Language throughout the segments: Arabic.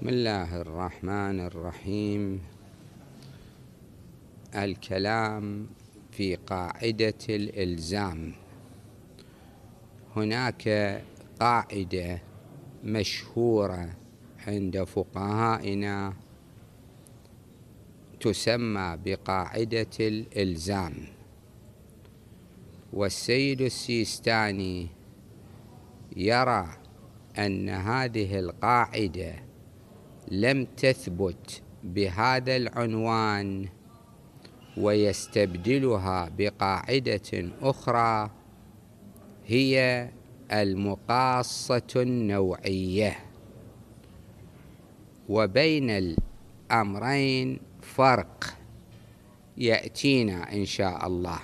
بسم الله الرحمن الرحيم الكلام في قاعدة الإلزام هناك قاعدة مشهورة عند فقهائنا تسمى بقاعدة الإلزام والسيد السيستاني يرى أن هذه القاعدة لم تثبت بهذا العنوان ويستبدلها بقاعدة أخرى هي المقاصة النوعية وبين الأمرين فرق يأتينا إن شاء الله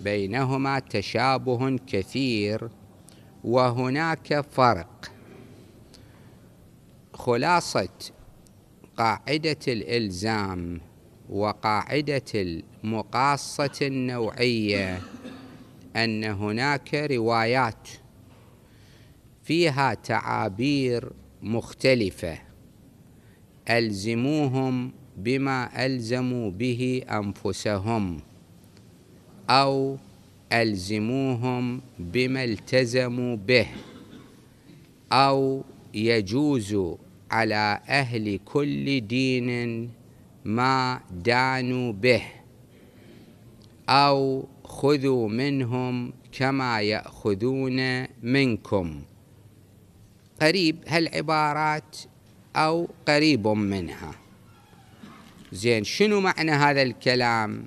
بينهما تشابه كثير وهناك فرق خلاصة قاعدة الإلزام وقاعدة المقاصة النوعية أن هناك روايات فيها تعابير مختلفة ألزموهم بما ألزموا به أنفسهم أو ألزموهم بما التزموا به أو يجوز على أهل كل دين ما دانوا به أو خذوا منهم كما يأخذون منكم قريب هالعبارات أو قريب منها زين شنو معنى هذا الكلام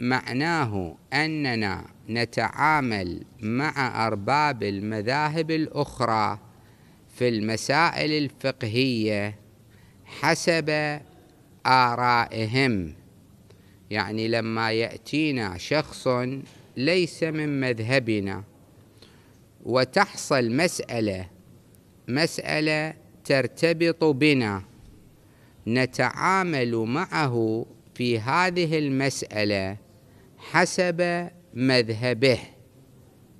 معناه أننا نتعامل مع أرباب المذاهب الأخرى في المسائل الفقهية حسب آرائهم يعني لما يأتينا شخص ليس من مذهبنا وتحصل مسألة مسألة ترتبط بنا نتعامل معه في هذه المسألة حسب مذهبه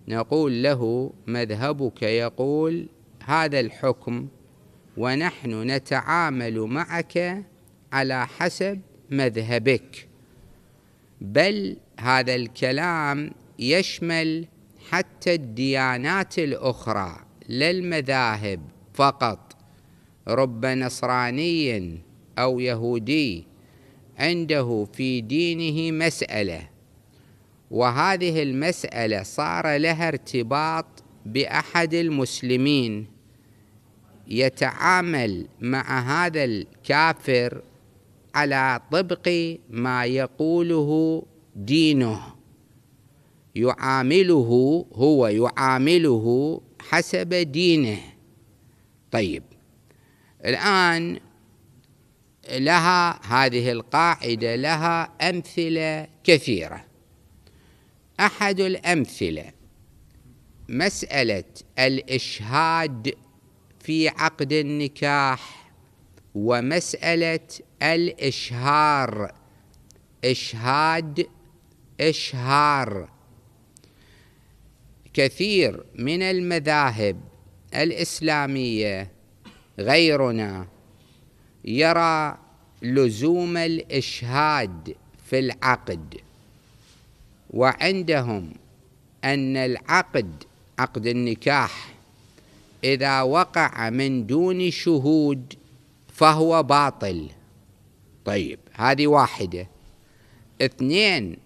نقول له مذهبك يقول هذا الحكم ونحن نتعامل معك على حسب مذهبك بل هذا الكلام يشمل حتى الديانات الاخرى لا المذاهب فقط رب نصراني او يهودي عنده في دينه مساله وهذه المساله صار لها ارتباط باحد المسلمين يتعامل مع هذا الكافر على طبق ما يقوله دينه يعامله هو يعامله حسب دينه طيب الآن لها هذه القاعدة لها أمثلة كثيرة أحد الأمثلة مسألة الإشهاد في عقد النكاح ومسألة الإشهار إشهاد إشهار كثير من المذاهب الإسلامية غيرنا يرى لزوم الإشهاد في العقد وعندهم أن العقد عقد النكاح إذا وقع من دون شهود فهو باطل طيب هذه واحدة اثنين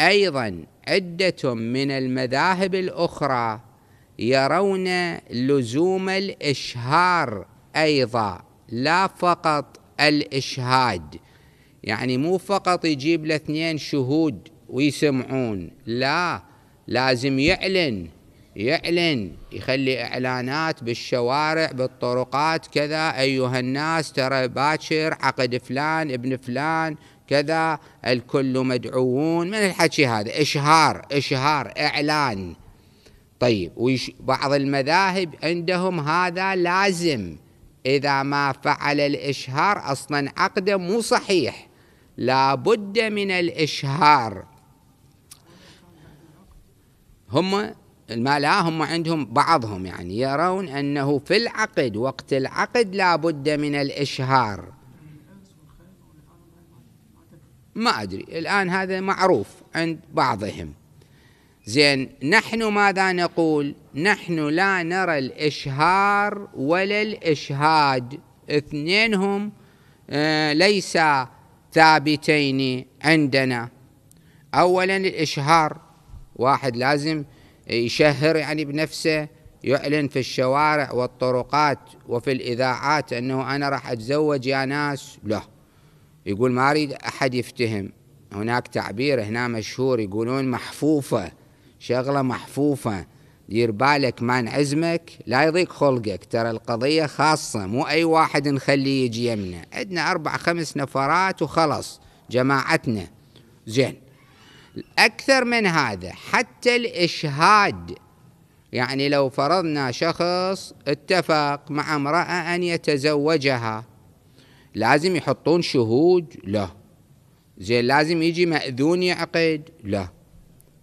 أيضا عدة من المذاهب الأخرى يرون لزوم الإشهار أيضا لا فقط الإشهاد يعني مو فقط يجيب لاثنين شهود ويسمعون لا لازم يعلن يعلن يخلي اعلانات بالشوارع بالطرقات كذا ايها الناس ترى باكر عقد فلان ابن فلان كذا الكل مدعوون من الحكي هذا اشهار اشهار اعلان طيب ويش بعض المذاهب عندهم هذا لازم اذا ما فعل الاشهار اصلا عقده مو صحيح لابد من الاشهار هم لا هم عندهم بعضهم يعني يرون أنه في العقد وقت العقد لا بد من الإشهار ما أدري الآن هذا معروف عند بعضهم زين نحن ماذا نقول نحن لا نرى الإشهار ولا الإشهاد اثنينهم آه، ليس ثابتين عندنا أولا الإشهار واحد لازم يشهر يعني بنفسه يعلن في الشوارع والطرقات وفي الإذاعات أنه أنا راح أتزوج يا ناس لا يقول ما أريد أحد يفتهم هناك تعبير هنا مشهور يقولون محفوفة شغلة محفوفة دير بالك ما نعزمك لا يضيق خلقك ترى القضية خاصة مو أي واحد نخليه يجي يمنا عندنا أربع خمس نفرات وخلص جماعتنا زين أكثر من هذا حتى الإشهاد يعني لو فرضنا شخص اتفق مع امرأة أن يتزوجها لازم يحطون شهود لا زين لازم يجي مأذون يعقد لا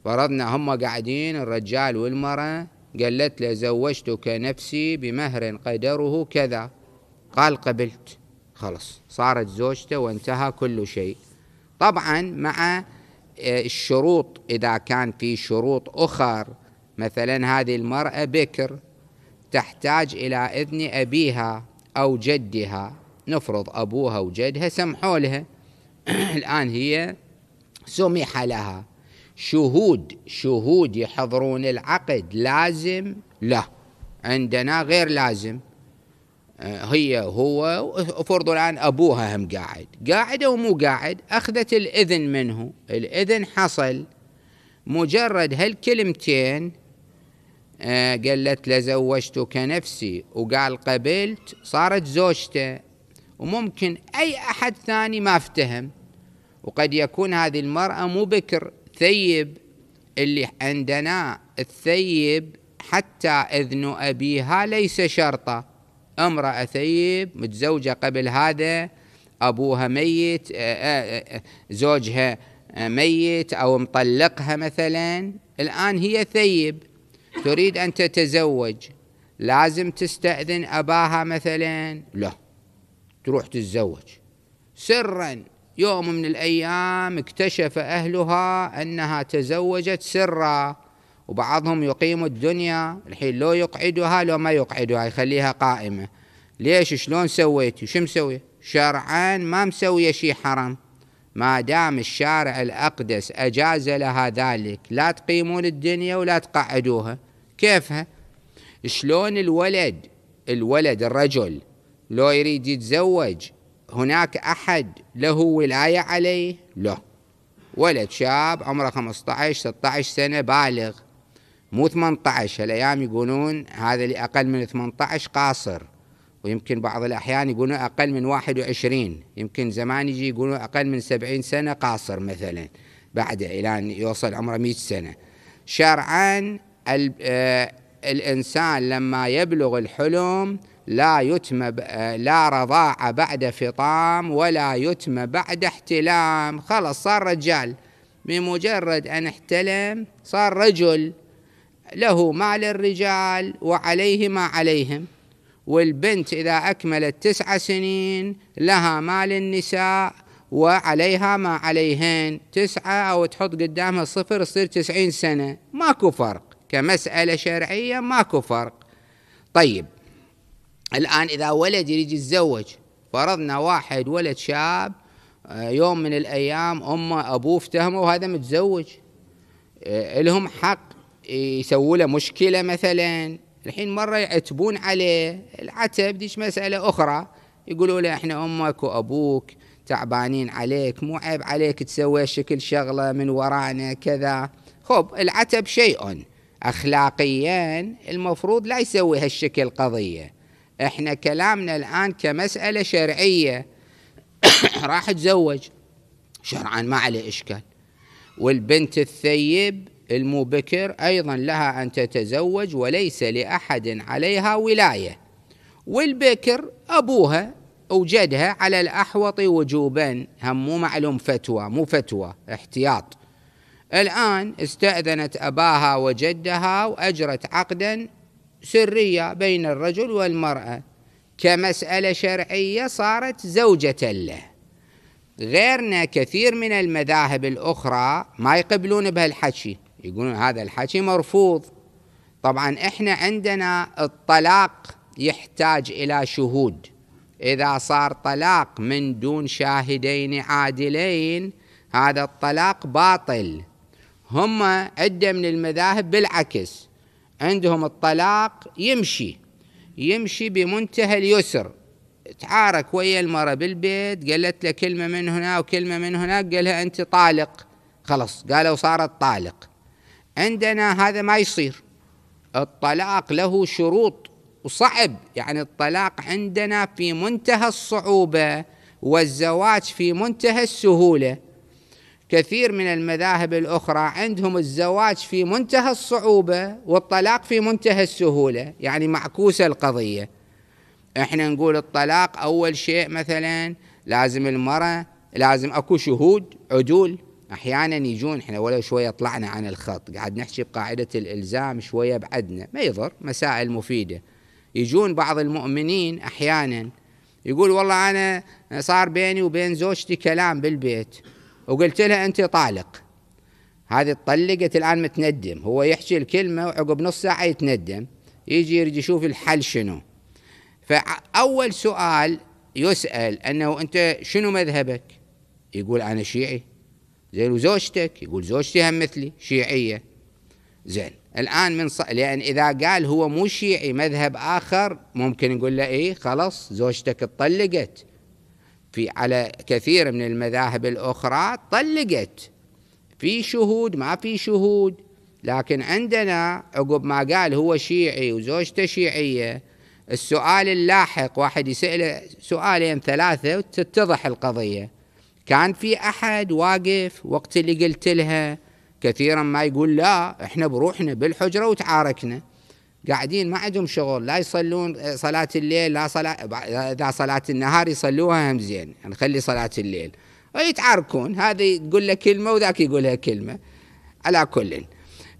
فرضنا هم قاعدين الرجال والمرأة قالت له زوجتك نفسي بمهر قدره كذا قال قبلت خلص صارت زوجته وانتهى كل شيء طبعا مع آه، الشروط إذا كان في شروط أخر مثلا هذه المرأة بكر تحتاج إلى إذن أبيها أو جدها نفرض أبوها وجدها سمحوا لها الآن هي سمح لها شهود شهود يحضرون العقد لازم لا عندنا غير لازم آه، هي هو وفرضوا الآن أبوها هم قاعد قاعد أو مو قاعد أخذت الإذن منه الإذن حصل مجرد هالكلمتين آه، قالت له زوجتك نفسي وقال قبلت صارت زوجته وممكن أي أحد ثاني ما افتهم وقد يكون هذه المرأة مو بكر ثيب اللي عندنا الثيب حتى إذن أبيها ليس شرطا امرأة ثيب متزوجة قبل هذا أبوها ميت آه، آه، آه، زوجها ميت أو مطلقها مثلا الآن هي ثيب تريد أن تتزوج لازم تستأذن أباها مثلا لا تروح تتزوج سرا يوم من الأيام اكتشف أهلها أنها تزوجت سرا وبعضهم يقيم الدنيا الحين لو يقعدها لو ما يقعدها يخليها قائمة ليش شلون سويت شو مسوي شرعا ما مسوي شيء حرام ما دام الشارع الأقدس أجاز لها ذلك لا تقيمون الدنيا ولا تقعدوها كيفها شلون الولد الولد الرجل لو يريد يتزوج هناك أحد له ولاية عليه لا ولد شاب عمره 15 16 سنة بالغ مو 18 هالايام يقولون هذا اللي اقل من 18 قاصر ويمكن بعض الاحيان يقولون اقل من 21 يمكن زمان يجي يقولون اقل من 70 سنه قاصر مثلا بعد الى ان يوصل عمره 100 سنه شرعا آه، الانسان لما يبلغ الحلم لا يتم آه، لا رضاعة بعد فطام ولا يتم بعد احتلام خلاص صار رجال بمجرد أن احتلم صار رجل له ما للرجال وعليه ما عليهم والبنت إذا أكملت تسع سنين لها ما للنساء وعليها ما عليهن تسعة أو تحط قدامها صفر تصير تسعين سنة ماكو فرق كمسألة شرعية ماكو فرق طيب الآن إذا ولد يريد يتزوج فرضنا واحد ولد شاب آه، يوم من الأيام أمه أبوه افتهمه وهذا متزوج آه، لهم حق يسووا له مشكله مثلا الحين مره يعتبون عليه العتب ديش مساله اخرى يقولوا له احنا امك وابوك تعبانين عليك مو عيب عليك تسوي شكل شغله من ورانا كذا خب العتب شيء اخلاقيا المفروض لا يسوي هالشكل قضيه احنا كلامنا الان كمساله شرعيه راح تزوج شرعا ما عليه اشكال والبنت الثيب المبكر أيضا لها أن تتزوج وليس لأحد عليها ولاية والبكر أبوها أوجدها على الأحوط وجوبا هم مو معلوم فتوى مو فتوى احتياط الآن استأذنت أباها وجدها وأجرت عقدا سرية بين الرجل والمرأة كمسألة شرعية صارت زوجة له غيرنا كثير من المذاهب الأخرى ما يقبلون بهالحكي يقولون هذا الحكي مرفوض طبعا احنا عندنا الطلاق يحتاج الى شهود اذا صار طلاق من دون شاهدين عادلين هذا الطلاق باطل هم عده من المذاهب بالعكس عندهم الطلاق يمشي يمشي بمنتهى اليسر تعارك ويا المرأة بالبيت قالت له كلمة من هنا وكلمة من هناك قالها أنت طالق خلص قالوا صارت طالق عندنا هذا ما يصير الطلاق له شروط وصعب يعني الطلاق عندنا في منتهى الصعوبة والزواج في منتهى السهولة كثير من المذاهب الأخرى عندهم الزواج في منتهى الصعوبة والطلاق في منتهى السهولة يعني معكوسة القضية احنا نقول الطلاق أول شيء مثلا لازم المرأة لازم أكو شهود عدول احيانا يجون احنا ولو شويه طلعنا عن الخط قاعد نحكي بقاعده الالزام شويه بعدنا ما يضر مسائل مفيده يجون بعض المؤمنين احيانا يقول والله انا صار بيني وبين زوجتي كلام بالبيت وقلت لها انت طالق هذه طلقت الان متندم هو يحكي الكلمه وعقب نص ساعه يتندم يجي يريد يشوف الحل شنو فاول سؤال يسال انه انت شنو مذهبك يقول انا شيعي زين وزوجتك يقول زوجتي هم مثلي شيعية زين الآن من ص... لأن إذا قال هو مو شيعي مذهب آخر ممكن يقول له إيه خلاص زوجتك اتطلقت في على كثير من المذاهب الأخرى طلقت في شهود ما في شهود لكن عندنا عقب ما قال هو شيعي وزوجته شيعية السؤال اللاحق واحد يسأله سؤالين ثلاثة وتتضح القضية كان في أحد واقف وقت اللي قلت لها كثيرا ما يقول لا احنا بروحنا بالحجرة وتعاركنا قاعدين ما عندهم شغل لا يصلون آه، صلاة الليل لا صلاة إذا صلاة النهار يصلوها هم زين نخلي صلاة الليل ويتعاركون هذه تقول له كلمة وذاك يقولها كلمة على كل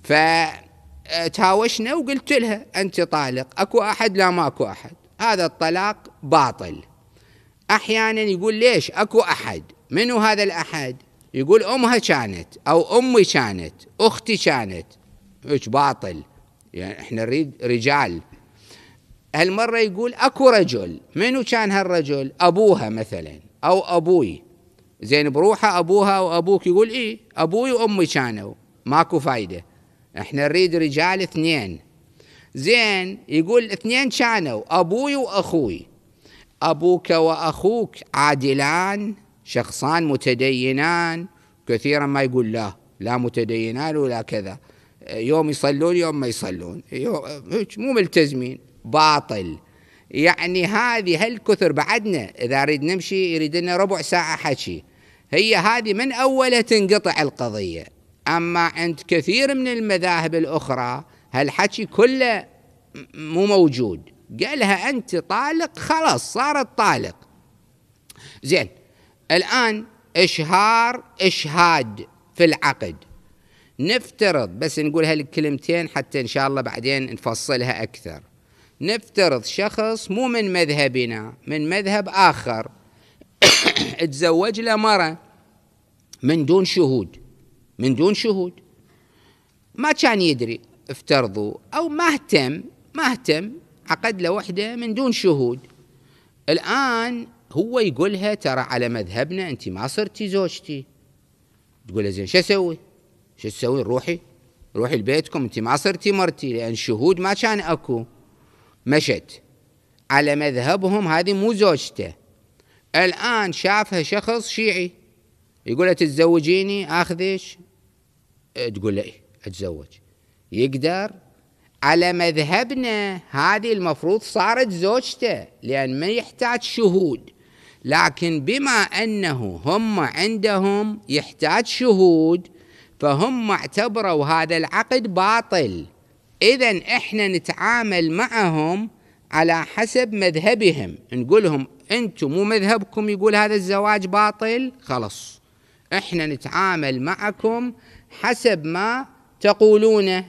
فتهاوشنا آه، وقلت لها أنت طالق أكو أحد لا ماكو اكو أحد هذا الطلاق باطل أحيانا يقول ليش أكو أحد منو هذا الأحد يقول أمها كانت أو أمي كانت أختي كانت إيش باطل يعني احنا نريد رجال هالمرة يقول أكو رجل منو كان هالرجل أبوها مثلا أو أبوي زين بروحه أبوها وأبوك يقول إيه أبوي وأمي كانوا ماكو فايدة احنا نريد رجال اثنين زين يقول اثنين كانوا أبوي وأخوي أبوك وأخوك عادلان شخصان متدينان كثيرا ما يقول لا لا متدينان ولا كذا يوم يصلون يوم ما يصلون يوم مو ملتزمين باطل يعني هذه هالكثر بعدنا اذا اريد نمشي يريد لنا ربع ساعه حكي هي هذه من اولها تنقطع القضيه اما عند كثير من المذاهب الاخرى هالحكي كله مو موجود قالها انت طالق خلاص صارت طالق زين الآن إشهار إشهاد في العقد نفترض بس نقول هالكلمتين حتى إن شاء الله بعدين نفصلها أكثر نفترض شخص مو من مذهبنا من مذهب آخر تزوج له مرة من دون شهود من دون شهود ما كان يدري افترضوا أو ما اهتم ما اهتم عقد له وحدة من دون شهود الآن هو يقولها ترى على مذهبنا انت ما صرتي زوجتي تقول له زين شو اسوي؟ شو تسوي؟ روحي روحي لبيتكم انت ما صرتي مرتي لان شهود ما كان اكو مشت على مذهبهم هذه مو زوجته الان شافها شخص شيعي يقول تتزوجيني اخذش أه، تقول له إيه، اتزوج يقدر على مذهبنا هذه المفروض صارت زوجته لأن ما يحتاج شهود لكن بما أنه هم عندهم يحتاج شهود فهم اعتبروا هذا العقد باطل إذا إحنا نتعامل معهم على حسب مذهبهم نقول لهم أنتم مو مذهبكم يقول هذا الزواج باطل خلص إحنا نتعامل معكم حسب ما تقولونه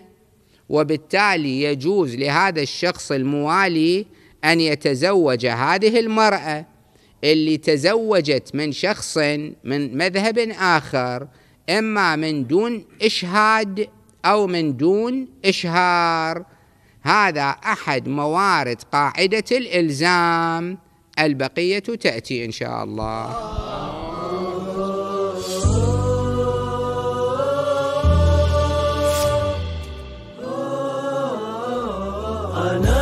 وبالتالي يجوز لهذا الشخص الموالي أن يتزوج هذه المرأة اللي تزوجت من شخص من مذهب آخر إما من دون إشهاد أو من دون إشهار هذا أحد موارد قاعدة الإلزام البقية تأتي إن شاء الله أنا